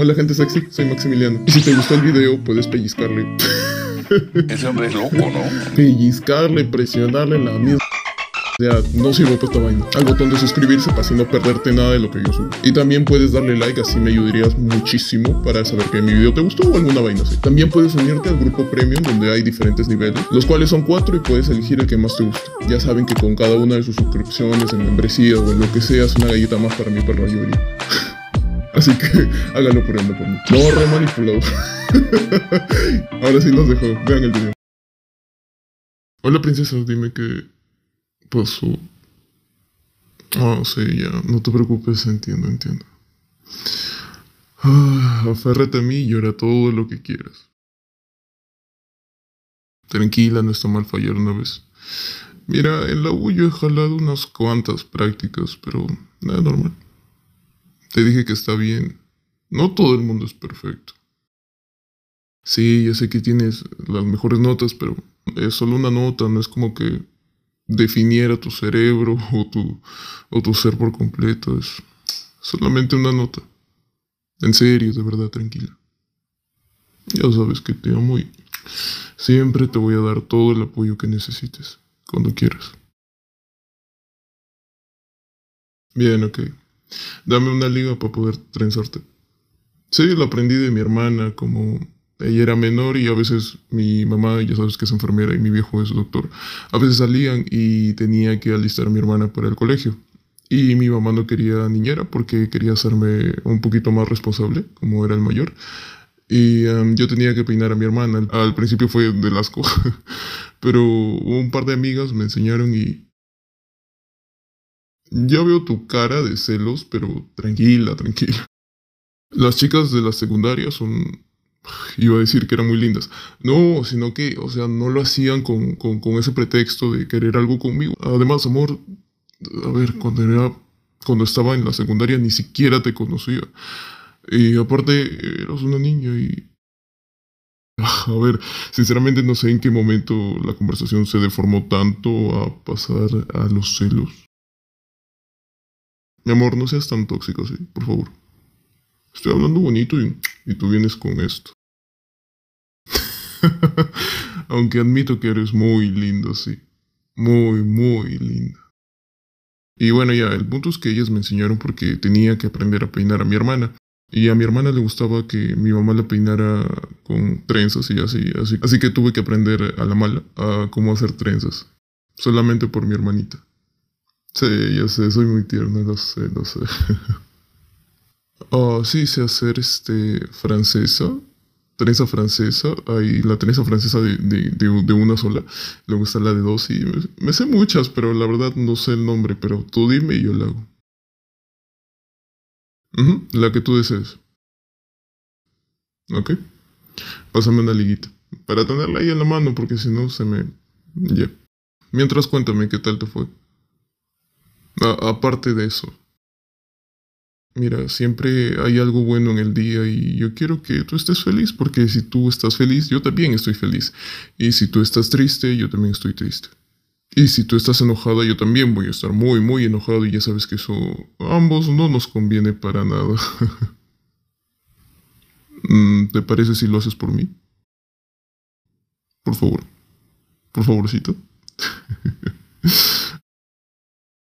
Hola gente sexy, soy Maximiliano. Y si te gustó el video, puedes pellizcarle. Ese hombre es loco, ¿no? Pellizcarle, presionarle la mierda. O sea, no sirvo para esta vaina. Al botón de suscribirse para así no perderte nada de lo que yo subo. Y también puedes darle like, así me ayudarías muchísimo para saber que mi video te gustó o alguna vaina así. También puedes unirte al grupo premium donde hay diferentes niveles, los cuales son cuatro y puedes elegir el que más te guste. Ya saben que con cada una de sus suscripciones, en membresía o lo que sea, es una galleta más para mí para la mayoría. Así que hágalo por él, por mí. No, re manipulado. Ahora sí los dejo. Vean el video. Hola, princesa. Dime qué pasó. Ah, sí, ya. No te preocupes. Entiendo, entiendo. Ah, aférrate a mí y llora todo lo que quieras. Tranquila, no está mal fallar una vez. Mira, en la U yo he jalado unas cuantas prácticas, pero nada normal. Te dije que está bien. No todo el mundo es perfecto. Sí, ya sé que tienes las mejores notas, pero es solo una nota, no es como que definiera tu cerebro o tu, o tu ser por completo. Es solamente una nota. En serio, de verdad, tranquila. Ya sabes que te amo y siempre te voy a dar todo el apoyo que necesites, cuando quieras. Bien, ok. Dame una liga para poder trenzarte. Sí, lo aprendí de mi hermana, como ella era menor y a veces mi mamá, ya sabes que es enfermera y mi viejo es doctor, a veces salían y tenía que alistar a mi hermana para el colegio. Y mi mamá no quería niñera porque quería hacerme un poquito más responsable, como era el mayor. Y em, yo tenía que peinar a mi hermana. Al principio fue de asco, pero un par de amigas me enseñaron y ya veo tu cara de celos, pero tranquila, tranquila. Las chicas de la secundaria son... Iba a decir que eran muy lindas. No, sino que, o sea, no lo hacían con, ese pretexto de querer algo conmigo. Además, amor, a ver, cuando, era, cuando estaba en la secundaria ni siquiera te conocía. Y aparte, eras una niña y... A ver, sinceramente no sé en qué momento la conversación se deformó tanto a pasar a los celos. Mi amor, no seas tan tóxico, sí, por favor. Estoy hablando bonito y, tú vienes con esto. Aunque admito que eres muy lindo, sí. Muy, muy linda. Y bueno, ya, el punto es que ellas me enseñaron porque tenía que aprender a peinar a mi hermana. Y a mi hermana le gustaba que mi mamá la peinara con trenzas y así, así. Así que tuve que aprender a la mala a cómo hacer trenzas. Solamente por mi hermanita. Sí, yo sé, soy muy tierno, no sé, no sé. oh, sí, sé hacer este francesa, trenza francesa, hay la trenza francesa de, una sola, luego está la de dos y me, sé muchas, pero la verdad no sé el nombre, pero tú dime y yo la hago. la que tú desees. Ok. Pásame una liguita. Para tenerla ahí en la mano, porque si no se me. Ya. Mientras, cuéntame qué tal te fue aparte de eso. Mira, siempre hay algo bueno en el día y yo quiero que tú estés feliz porque si tú estás feliz, yo también estoy feliz. Y si tú estás triste, yo también estoy triste. Y si tú estás enojada, yo también voy a estar muy, muy enojado y ya sabes que eso a ambos no nos conviene para nada. Mm, ¿Te parece si lo haces por mí? Por favor. Por favorcito.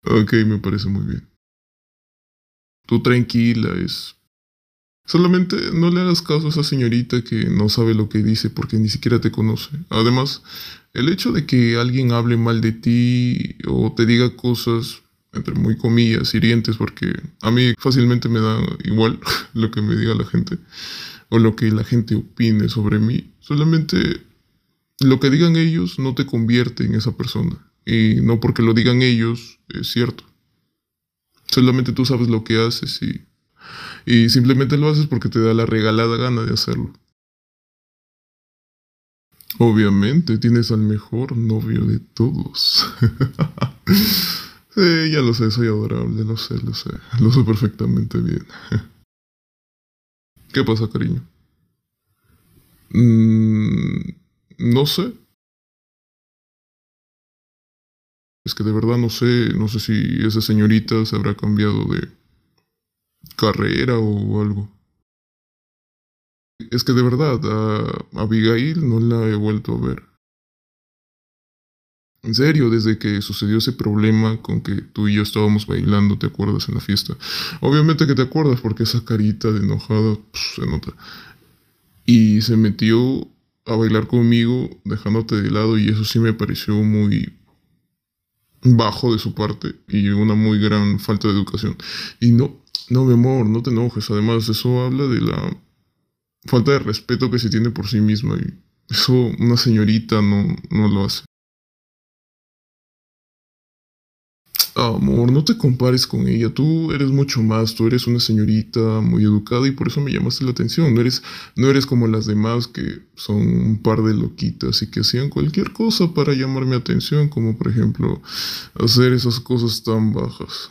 Ok, me parece muy bien. Tú tranquila, es... Solamente no le hagas caso a esa señorita que no sabe lo que dice porque ni siquiera te conoce. Además, el hecho de que alguien hable mal de ti o te diga cosas, entre muy comillas, hirientes, porque a mí fácilmente me da igual lo que me diga la gente o lo que la gente opine sobre mí. Solamente lo que digan ellos no te convierte en esa persona y no porque lo digan ellos es cierto. Solamente tú sabes lo que haces y, y simplemente lo haces porque te da la regalada gana de hacerlo. Obviamente tienes al mejor novio de todos. ya lo sé, soy adorable, lo sé, lo sé. Lo sé perfectamente bien. ¿Qué pasa, cariño? Mm, no sé. Es que de verdad no sé, no sé si esa señorita se habrá cambiado de carrera o algo. Es que de verdad a Abigail no la he vuelto a ver. En serio, desde que sucedió ese problema con que tú y yo estábamos bailando, ¿te acuerdas en la fiesta? Obviamente que te acuerdas porque esa carita de enojada se nota. Y se metió a bailar conmigo dejándote de lado y eso sí me pareció muy bajo de su parte y una muy gran falta de educación. Y no, no, mi amor, no te enojes. Además, eso habla de la falta de respeto que se tiene por sí misma y eso una señorita no, no lo hace. Amor, no te compares con ella. Tú eres mucho más. Tú eres una señorita muy educada y por eso me llamaste la atención. No eres, no eres como las demás que son un par de loquitas y que hacían cualquier cosa para llamarme atención, como por ejemplo hacer esas cosas tan bajas.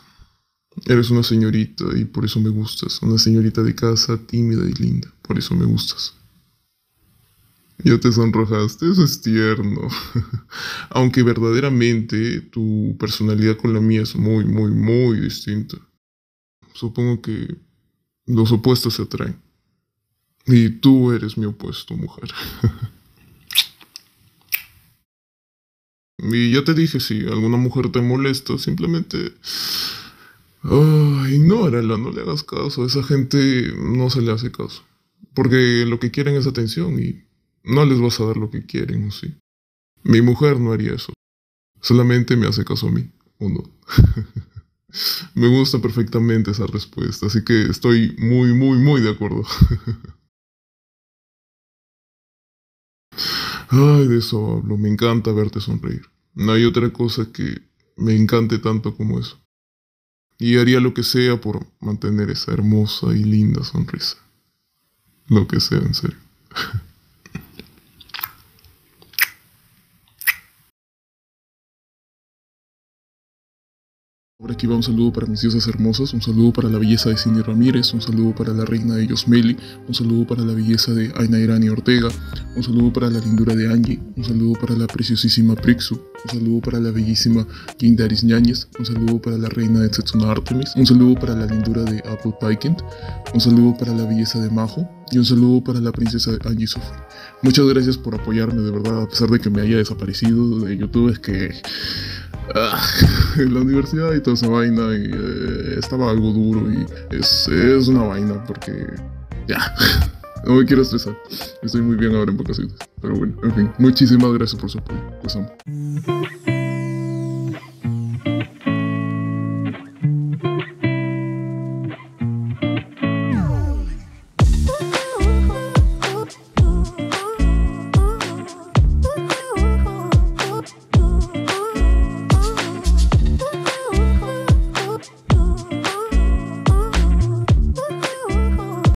Eres una señorita y por eso me gustas. Una señorita de casa, tímida y linda. Por eso me gustas. Ya te sonrojaste, eso es tierno. Aunque verdaderamente tu personalidad con la mía es muy, muy, muy distinta. Supongo que los opuestos se atraen. Y tú eres mi opuesto, mujer. y ya te dije, si alguna mujer te molesta, simplemente... Oh, ignórala, no le hagas caso. esa gente no se le hace caso. Porque lo que quieren es atención y no les vas a dar lo que quieren, ¿o sí? Mi mujer no haría eso. Solamente me hace caso a mí, ¿o no? me gusta perfectamente esa respuesta, así que estoy muy, muy, muy de acuerdo. Ay, de eso hablo. Me encanta verte sonreír. No hay otra cosa que me encante tanto como eso. Y haría lo que sea por mantener esa hermosa y linda sonrisa. Lo que sea, en serio. Por aquí va un saludo para mis diosas hermosas, un saludo para la belleza de Cindy Ramírez, un saludo para la reina de Yosmeli, un saludo para la belleza de Aina Irani Ortega, un saludo para la lindura de Angie, un saludo para la preciosísima Prixu, un saludo para la bellísima Kindaris Ñañez, un saludo para la reina de Tetsuna Artemis, un saludo para la lindura de Apple Pikent, un saludo para la belleza de Majo, y un saludo para la princesa Angie Sofi. Muchas gracias por apoyarme, de verdad, a pesar de que me haya desaparecido de YouTube, es que en ah, la universidad y toda esa vaina y, eh, estaba algo duro y es, una vaina porque ya. No me quiero estresar. Estoy muy bien ahora en vacaciones. Pero bueno, en fin. Muchísimas gracias por su apoyo. Los